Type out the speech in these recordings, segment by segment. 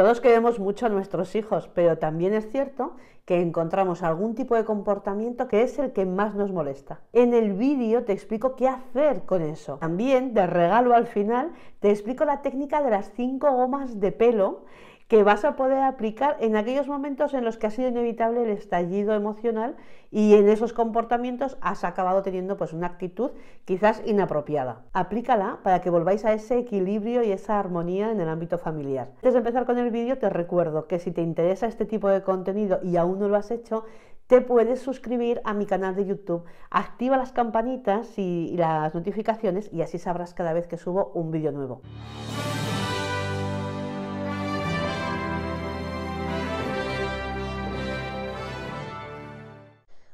Todos queremos mucho a nuestros hijos, pero también es cierto que encontramos algún tipo de comportamiento que es el que más nos molesta. En el vídeo te explico qué hacer con eso. También, de regalo al final, te explico la técnica de las 5 gomas de pelo que vas a poder aplicar en aquellos momentos en los que ha sido inevitable el estallido emocional y en esos comportamientos has acabado teniendo pues una actitud quizás inapropiada. Aplícala para que volváis a ese equilibrio y esa armonía en el ámbito familiar. Antes de empezar con el vídeo te recuerdo que si te interesa este tipo de contenido y aún no lo has hecho, te puedes suscribir a mi canal de YouTube, activa las campanitas y las notificaciones y así sabrás cada vez que subo un vídeo nuevo.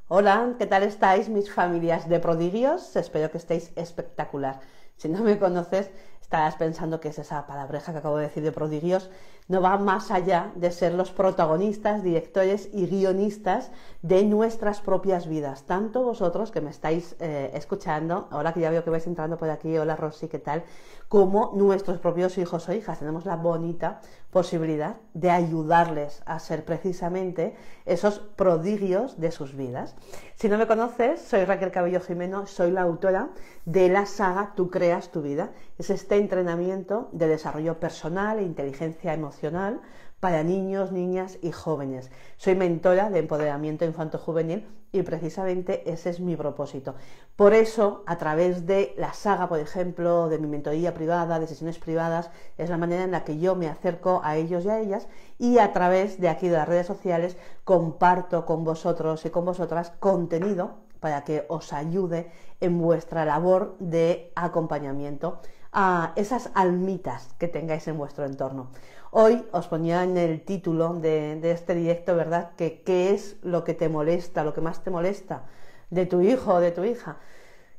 Hola, ¿qué tal estáis mis familias de prodigios? Espero que estéis espectacular. Si no me conoces, estarás pensando que es esa palabreja que acabo de decir de prodigios, no va más allá de ser los protagonistas, directores y guionistas de nuestras propias vidas. Tanto vosotros que me estáis eh, escuchando, ahora que ya veo que vais entrando por aquí, hola Rosy, ¿qué tal? Como nuestros propios hijos o hijas. Tenemos la bonita posibilidad de ayudarles a ser precisamente esos prodigios de sus vidas. Si no me conoces, soy Raquel Cabello Jimeno, soy la autora de la saga Tú creas tu vida es este entrenamiento de desarrollo personal e inteligencia emocional para niños, niñas y jóvenes. Soy mentora de empoderamiento infanto-juvenil y precisamente ese es mi propósito. Por eso, a través de la saga, por ejemplo, de mi mentoría privada, de sesiones privadas, es la manera en la que yo me acerco a ellos y a ellas y a través de aquí de las redes sociales comparto con vosotros y con vosotras contenido para que os ayude en vuestra labor de acompañamiento a esas almitas que tengáis en vuestro entorno. Hoy os ponía en el título de, este directo, ¿verdad? Que qué es lo que te molesta, lo que más te molesta de tu hijo o de tu hija.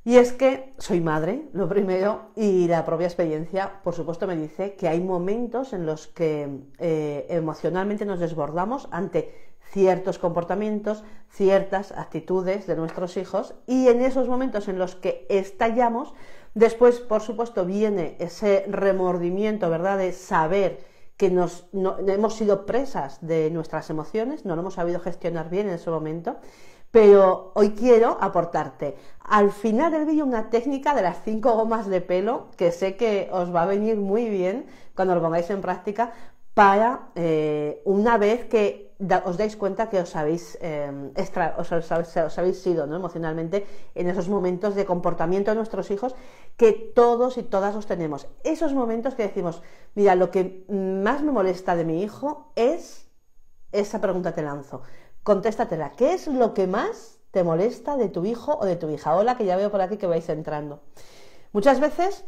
Y es que soy madre, lo primero, y la propia experiencia, por supuesto, me dice que hay momentos en los que eh, emocionalmente nos desbordamos ante ciertos comportamientos, ciertas actitudes de nuestros hijos y en esos momentos en los que estallamos, después, por supuesto, viene ese remordimiento, ¿verdad?, de saber que nos, hemos sido presas de nuestras emociones, no lo hemos sabido gestionar bien en ese momento pero hoy quiero aportarte al final del vídeo una técnica de las cinco gomas de pelo que sé que os va a venir muy bien cuando lo pongáis en práctica para eh, una vez que os dais cuenta que os habéis, eh, habéis sido emocionalmente en esos momentos de comportamiento de nuestros hijos que todos y todas los tenemos. Esos momentos que decimos, mira, lo que más me molesta de mi hijo es esa pregunta te lanzo. Contéstatela, ¿qué es lo que más te molesta de tu hijo o de tu hija? Hola, que ya veo por aquí que vais entrando. Muchas veces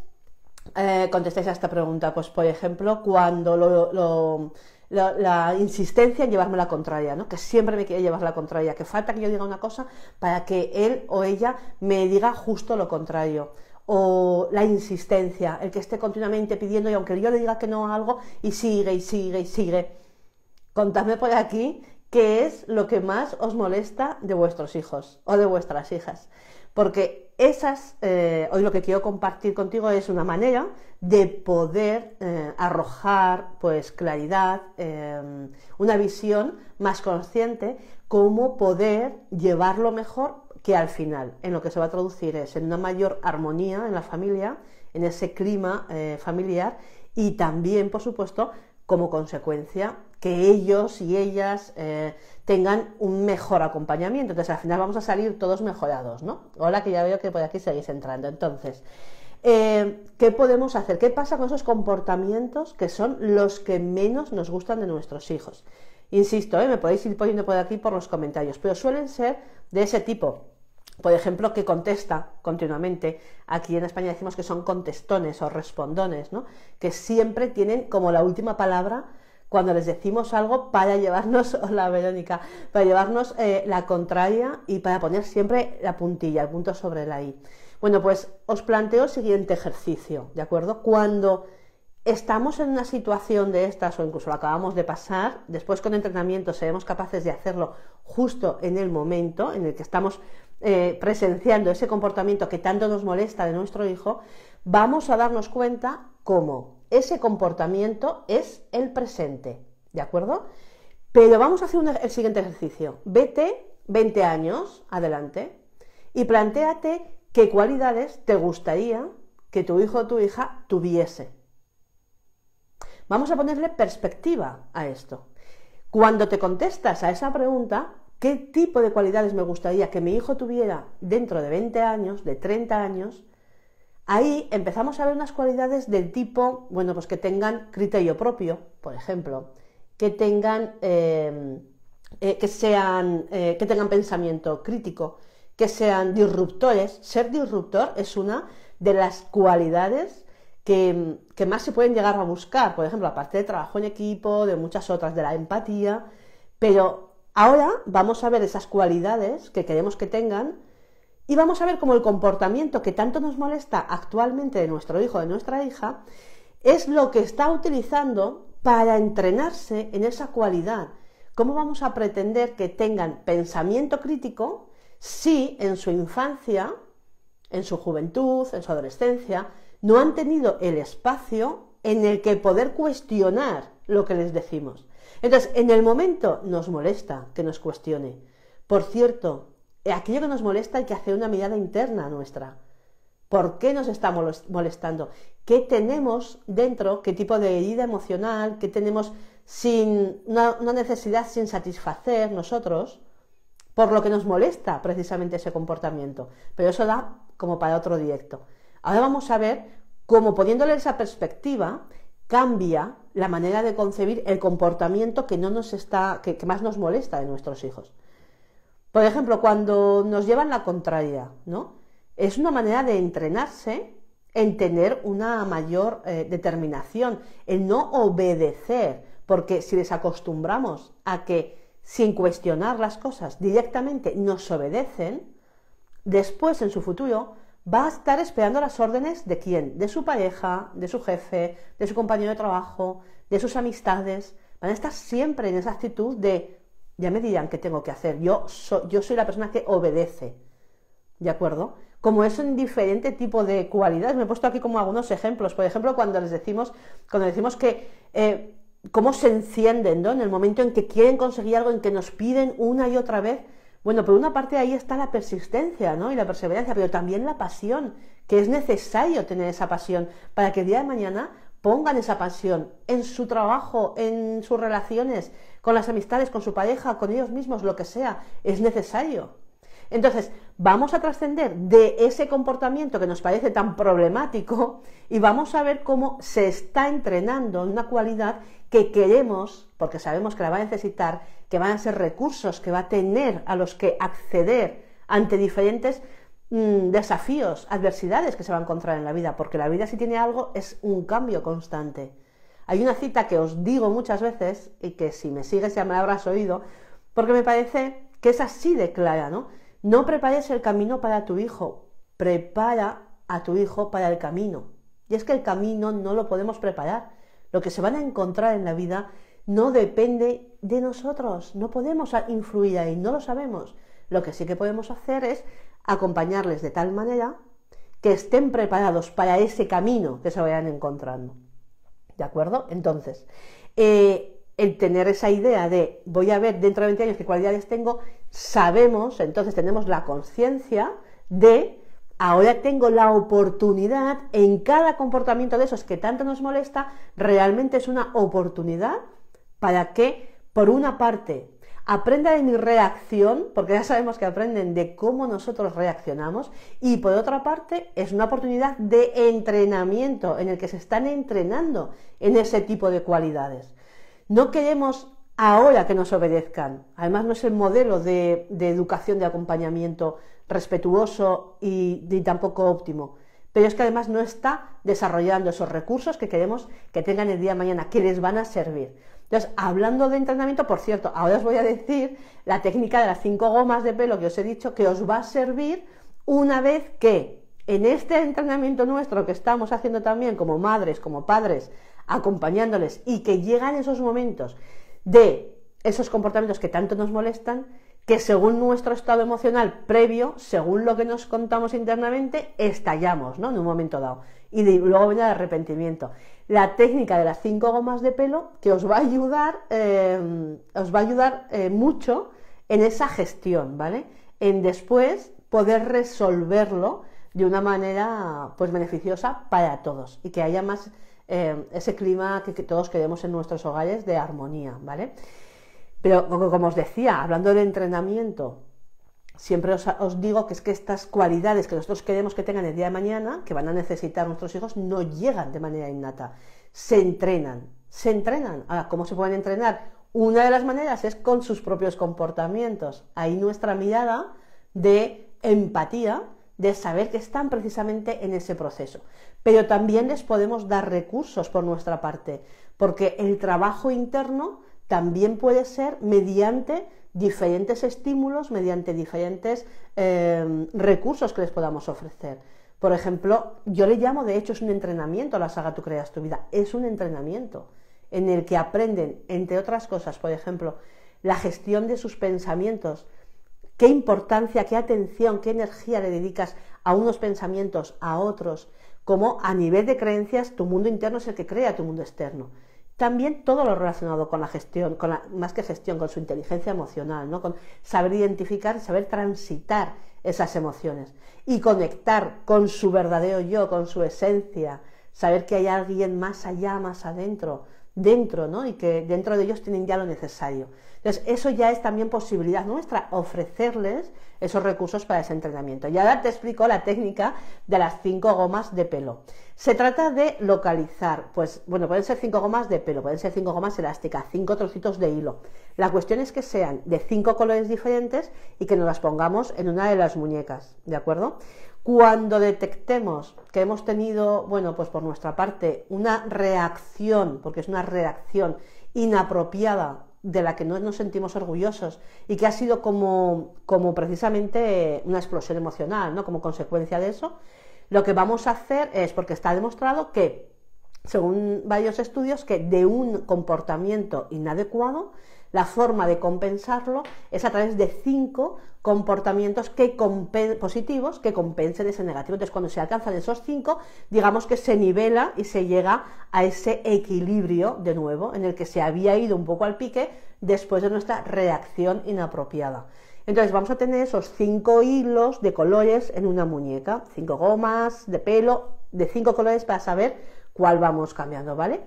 eh, contestáis a esta pregunta, pues por ejemplo, cuando la insistencia en llevarme la contraria, ¿no? que siempre me quiere llevar la contraria, que falta que yo diga una cosa para que él o ella me diga justo lo contrario o la insistencia, el que esté continuamente pidiendo y aunque yo le diga que no a algo y sigue y sigue y sigue. Contadme por aquí qué es lo que más os molesta de vuestros hijos o de vuestras hijas. Porque esas, eh, hoy lo que quiero compartir contigo es una manera de poder eh, arrojar pues claridad, em, una visión más consciente, cómo poder llevarlo mejor que al final, en lo que se va a traducir es en una mayor armonía en la familia, en ese clima eh, familiar y también, por supuesto, como consecuencia que ellos y ellas eh, tengan un mejor acompañamiento. Entonces, al final vamos a salir todos mejorados, ¿no? Hola, que ya veo que por aquí seguís entrando. Entonces, eh, ¿qué podemos hacer? ¿Qué pasa con esos comportamientos que son los que menos nos gustan de nuestros hijos? Insisto, ¿eh? me podéis ir poniendo por aquí por los comentarios, pero suelen ser de ese tipo por ejemplo, que contesta continuamente. Aquí en España decimos que son contestones o respondones, ¿no? que siempre tienen como la última palabra cuando les decimos algo para llevarnos, la Verónica, para llevarnos eh, la contraria y para poner siempre la puntilla, el punto sobre la I. Bueno, pues os planteo el siguiente ejercicio, ¿de acuerdo? Cuando estamos en una situación de estas o incluso lo acabamos de pasar, después con entrenamiento seremos capaces de hacerlo justo en el momento en el que estamos eh, presenciando ese comportamiento que tanto nos molesta de nuestro hijo, vamos a darnos cuenta cómo ese comportamiento es el presente, ¿de acuerdo? Pero vamos a hacer el siguiente ejercicio. Vete 20 años adelante y planteate qué cualidades te gustaría que tu hijo o tu hija tuviese. Vamos a ponerle perspectiva a esto. Cuando te contestas a esa pregunta, ¿Qué tipo de cualidades me gustaría que mi hijo tuviera dentro de 20 años, de 30 años? Ahí empezamos a ver unas cualidades del tipo, bueno, pues que tengan criterio propio, por ejemplo, que tengan, eh, eh, que sean, eh, que tengan pensamiento crítico, que sean disruptores. Ser disruptor es una de las cualidades que, que, más se pueden llegar a buscar, por ejemplo, aparte de trabajo en equipo, de muchas otras, de la empatía, pero Ahora vamos a ver esas cualidades que queremos que tengan y vamos a ver cómo el comportamiento que tanto nos molesta actualmente de nuestro hijo, de nuestra hija, es lo que está utilizando para entrenarse en esa cualidad. ¿Cómo vamos a pretender que tengan pensamiento crítico si en su infancia, en su juventud, en su adolescencia, no han tenido el espacio en el que poder cuestionar lo que les decimos? Entonces, en el momento nos molesta que nos cuestione. Por cierto, aquello que nos molesta hay que hacer una mirada interna nuestra. ¿Por qué nos está molestando? ¿Qué tenemos dentro? ¿Qué tipo de herida emocional? ¿Qué tenemos sin una, necesidad sin satisfacer nosotros? Por lo que nos molesta precisamente ese comportamiento. Pero eso da como para otro directo. Ahora vamos a ver cómo poniéndole esa perspectiva cambia la manera de concebir el comportamiento que no nos está, que, más nos molesta de nuestros hijos. Por ejemplo, cuando nos llevan la contraria, ¿no? Es una manera de entrenarse en tener una mayor eh, determinación, en no obedecer, porque si les acostumbramos a que sin cuestionar las cosas directamente nos obedecen, después en su futuro va a estar esperando las órdenes de quién, de su pareja, de su jefe, de su compañero de trabajo, de sus amistades. Van a estar siempre en esa actitud de, ya me dirán qué tengo que hacer, yo, yo soy la persona que obedece. ¿De acuerdo? Como es un diferente tipo de cualidades, me he puesto aquí como algunos ejemplos. Por ejemplo, cuando les decimos, cuando decimos que eh, cómo se encienden, ¿no? En el momento en que quieren conseguir algo, en que nos piden una y otra vez bueno, por una parte ahí está la persistencia ¿no? y la perseverancia, pero también la pasión, que es necesario tener esa pasión para que el día de mañana pongan esa pasión en su trabajo, en sus relaciones, con las amistades, con su pareja, con ellos mismos, lo que sea, es necesario. Entonces, vamos a trascender de ese comportamiento que nos parece tan problemático y vamos a ver cómo se está entrenando en una cualidad que queremos, porque sabemos que la va a necesitar, que van a ser recursos que va a tener a los que acceder ante diferentes mm, desafíos, adversidades que se va a encontrar en la vida, porque la vida si tiene algo es un cambio constante. Hay una cita que os digo muchas veces y que si me sigues ya me habrás oído, porque me parece que es así de clara, ¿no? No prepares el camino para tu hijo, prepara a tu hijo para el camino. Y es que el camino no lo podemos preparar. Lo que se van a encontrar en la vida no depende de nosotros, no podemos influir ahí, no lo sabemos. Lo que sí que podemos hacer es acompañarles de tal manera que estén preparados para ese camino que se vayan encontrando. ¿De acuerdo? Entonces, eh, el tener esa idea de voy a ver dentro de 20 años qué cualidades tengo, sabemos, entonces tenemos la conciencia de ahora tengo la oportunidad en cada comportamiento de esos que tanto nos molesta, realmente es una oportunidad para que, por una parte, aprenda de mi reacción, porque ya sabemos que aprenden de cómo nosotros reaccionamos, y por otra parte es una oportunidad de entrenamiento en el que se están entrenando en ese tipo de cualidades. No queremos ahora que nos obedezcan. Además, no es el modelo de, educación de acompañamiento respetuoso y, y, tampoco óptimo. Pero es que además no está desarrollando esos recursos que queremos que tengan el día de mañana, que les van a servir. Entonces, hablando de entrenamiento, por cierto, ahora os voy a decir la técnica de las cinco gomas de pelo que os he dicho que os va a servir una vez que en este entrenamiento nuestro que estamos haciendo también como madres, como padres, acompañándoles y que llegan esos momentos de esos comportamientos que tanto nos molestan, que según nuestro estado emocional previo, según lo que nos contamos internamente, estallamos, En un momento dado. Y luego viene el arrepentimiento. La técnica de las cinco gomas de pelo que os va a ayudar, em, os va a ayudar eh, mucho en esa gestión, ¿vale? En después poder resolverlo de una manera pues beneficiosa para todos y que haya más eh, ese clima que, todos queremos en nuestros hogares de armonía, ¿vale? Pero como os decía, hablando de entrenamiento, siempre os, digo que es que estas cualidades que nosotros queremos que tengan el día de mañana, que van a necesitar nuestros hijos, no llegan de manera innata, se entrenan, se entrenan. Ahora, ¿cómo se pueden entrenar? Una de las maneras es con sus propios comportamientos. Ahí nuestra mirada de empatía de saber que están precisamente en ese proceso. Pero también les podemos dar recursos por nuestra parte, porque el trabajo interno también puede ser mediante diferentes estímulos, mediante diferentes em, recursos que les podamos ofrecer. Por ejemplo, yo le llamo, de hecho, es un entrenamiento a la saga Tú creas tu vida, es un entrenamiento en el que aprenden, entre otras cosas, por ejemplo, la gestión de sus pensamientos, qué importancia, qué atención, qué energía le dedicas a unos pensamientos, a otros, como a nivel de creencias tu mundo interno es el que crea tu mundo externo. También todo lo relacionado con la gestión, más que gestión, con su inteligencia emocional, ¿no? con saber identificar, saber transitar esas emociones y conectar con su verdadero yo, con su esencia, saber que hay alguien más allá, más adentro, dentro, ¿no? Y que dentro de ellos tienen ya lo necesario. Entonces, eso ya es también posibilidad nuestra, ofrecerles esos recursos para ese entrenamiento. Y ahora te explico la técnica de las cinco gomas de pelo. Se trata de localizar, pues bueno, pueden ser cinco gomas de pelo, pueden ser cinco gomas elásticas, cinco trocitos de hilo. La cuestión es que sean de cinco colores diferentes y que nos las pongamos en una de las muñecas, ¿de acuerdo? Cuando detectemos que hemos tenido, bueno, pues por nuestra parte, una reacción, porque es una reacción inapropiada de la que no nos sentimos orgullosos y que ha sido como, como precisamente una explosión emocional, ¿no? Como consecuencia de eso, lo que vamos a hacer es, porque está demostrado que, según varios estudios, que de un comportamiento inadecuado la forma de compensarlo es a través de cinco comportamientos que positivos que compensen ese negativo. Entonces, cuando se alcanzan esos cinco, digamos que se nivela y se llega a ese equilibrio de nuevo en el que se había ido un poco al pique después de nuestra reacción inapropiada. Entonces vamos a tener esos cinco hilos de colores en una muñeca, cinco gomas de pelo de cinco colores para saber cuál vamos cambiando, ¿vale?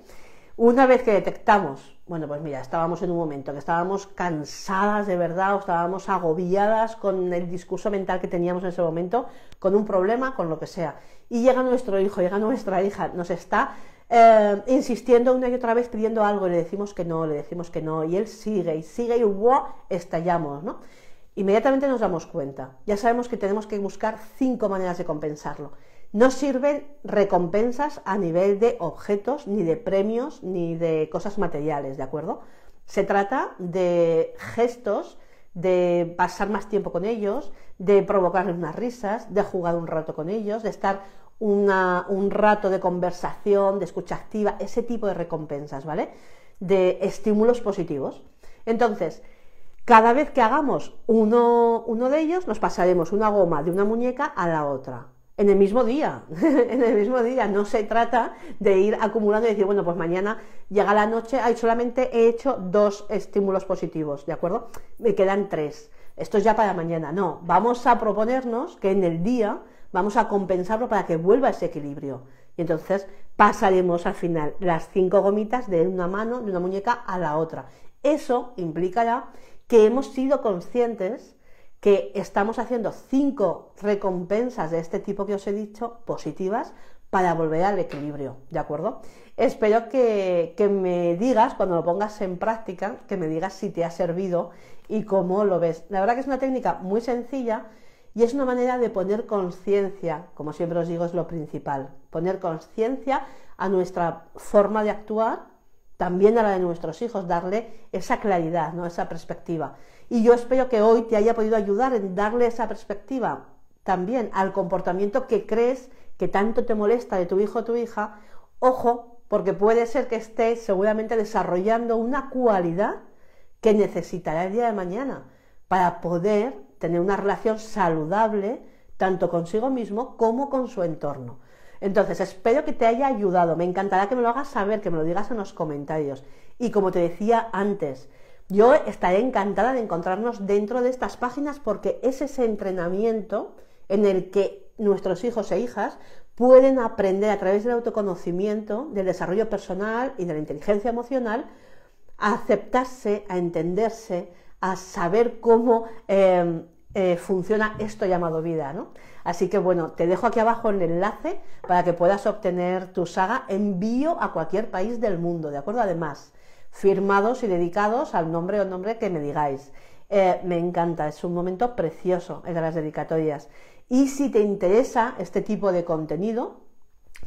Una vez que detectamos bueno, pues mira, estábamos en un momento que estábamos cansadas de verdad o estábamos agobiadas con el discurso mental que teníamos en ese momento, con un problema, con lo que sea. Y llega nuestro hijo, llega nuestra hija, nos está eh, insistiendo una y otra vez pidiendo algo, y le decimos que no, le decimos que no, y él sigue y sigue y wow, estallamos, ¿no? Inmediatamente nos damos cuenta. Ya sabemos que tenemos que buscar cinco maneras de compensarlo. No sirven recompensas a nivel de objetos, ni de premios, ni de cosas materiales, ¿de acuerdo? Se trata de gestos, de pasar más tiempo con ellos, de provocarles unas risas, de jugar un rato con ellos, de estar un rato de conversación, de escucha activa, ese tipo de recompensas, ¿vale? De estímulos positivos. Entonces, cada vez que hagamos uno de ellos, nos pasaremos una goma de una muñeca a la otra en el mismo día, en el mismo día. No se trata de ir acumulando y decir, bueno, pues mañana llega la noche, ay, solamente he hecho dos estímulos positivos, ¿de acuerdo? Me quedan tres. Esto es ya para mañana. No, vamos a proponernos que en el día vamos a compensarlo para que vuelva ese equilibrio. Y entonces pasaremos al final las cinco gomitas de una mano, de una muñeca a la otra. Eso implicará que hemos sido conscientes que estamos haciendo cinco recompensas de este tipo que os he dicho, positivas, para volver al equilibrio, ¿de acuerdo? Espero que, que, me digas, cuando lo pongas en práctica, que me digas si te ha servido y cómo lo ves. La verdad que es una técnica muy sencilla y es una manera de poner conciencia, como siempre os digo, es lo principal, poner conciencia a nuestra forma de actuar, también a la de nuestros hijos, darle esa claridad, ¿no? esa perspectiva. Y yo espero que hoy te haya podido ayudar en darle esa perspectiva también al comportamiento que crees que tanto te molesta de tu hijo o tu hija. Ojo, porque puede ser que estés seguramente desarrollando una cualidad que necesitará el día de mañana para poder tener una relación saludable tanto consigo mismo como con su entorno. Entonces, espero que te haya ayudado. Me encantará que me lo hagas saber, que me lo digas en los comentarios. Y como te decía antes, yo estaré encantada de encontrarnos dentro de estas páginas porque es ese entrenamiento en el que nuestros hijos e hijas pueden aprender a través del autoconocimiento, del desarrollo personal y de la inteligencia emocional a aceptarse, a entenderse, a saber cómo em, eh, funciona esto llamado vida. ¿no? Así que bueno, te dejo aquí abajo el enlace para que puedas obtener tu saga envío a cualquier país del mundo, ¿de acuerdo? Además, firmados y dedicados al nombre o nombre que me digáis. Eh, me encanta, es un momento precioso el de las dedicatorias. Y si te interesa este tipo de contenido,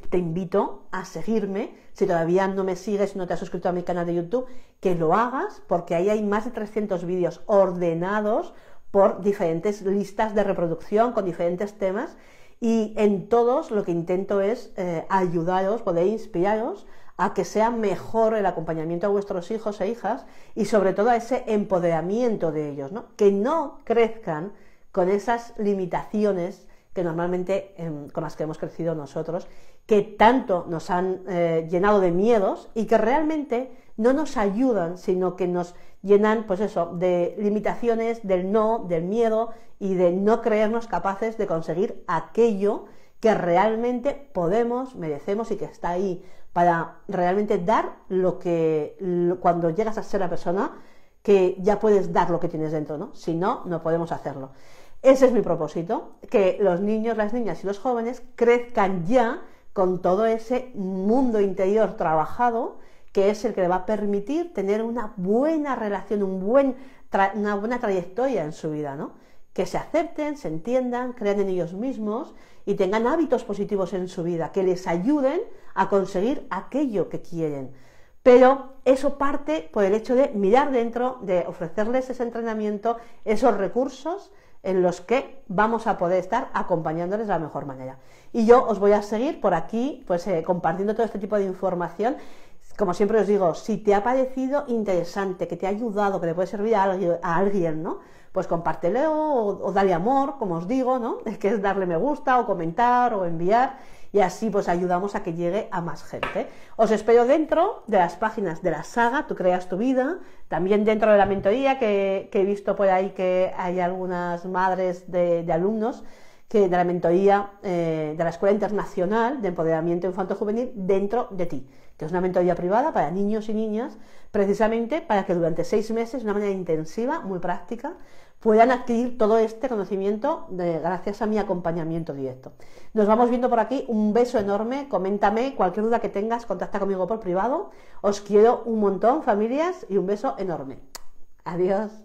te invito a seguirme. Si todavía no me sigues, no te has suscrito a mi canal de YouTube, que lo hagas porque ahí hay más de 300 vídeos ordenados por diferentes listas de reproducción con diferentes temas. Y en todos lo que intento es eh, ayudaros, poder inspiraros a que sea mejor el acompañamiento a vuestros hijos e hijas y sobre todo a ese empoderamiento de ellos, ¿no? Que no crezcan con esas limitaciones que normalmente em, con las que hemos crecido nosotros, que tanto nos han eh, llenado de miedos y que realmente no nos ayudan, sino que nos llenan, pues eso, de limitaciones, del no, del miedo y de no creernos capaces de conseguir aquello que realmente podemos, merecemos y que está ahí para realmente dar lo que cuando llegas a ser la persona que ya puedes dar lo que tienes dentro, ¿no? Si no, no podemos hacerlo. Ese es mi propósito, que los niños, las niñas y los jóvenes crezcan ya con todo ese mundo interior trabajado, que es el que le va a permitir tener una buena relación, un buen una buena trayectoria en su vida, ¿no? Que se acepten, se entiendan, crean en ellos mismos y tengan hábitos positivos en su vida que les ayuden a conseguir aquello que quieren. Pero eso parte por el hecho de mirar dentro, de ofrecerles ese entrenamiento, esos recursos en los que vamos a poder estar acompañándoles de la mejor manera. Y yo os voy a seguir por aquí, pues eh, compartiendo todo este tipo de información. Como siempre os digo, si te ha parecido interesante, que te ha ayudado, que le puede servir a alguien ¿no? pues compártelo o, dale amor, como os digo, ¿no? Es Que es darle me gusta o comentar o enviar y así pues ayudamos a que llegue a más gente. Os espero dentro de las páginas de la saga Tú creas tu vida, también dentro de la mentoría que, he visto por ahí que hay algunas madres de, alumnos que de la mentoría eh, de la Escuela Internacional de Empoderamiento Infanto Juvenil dentro de ti, que es una mentoría privada para niños y niñas, precisamente para que durante seis meses, de una manera intensiva, muy práctica, puedan adquirir todo este conocimiento gracias a mi acompañamiento directo. Nos vamos viendo por aquí, un beso enorme, coméntame cualquier duda que tengas, contacta conmigo por privado, os quiero un montón familias y un beso enorme. Adiós.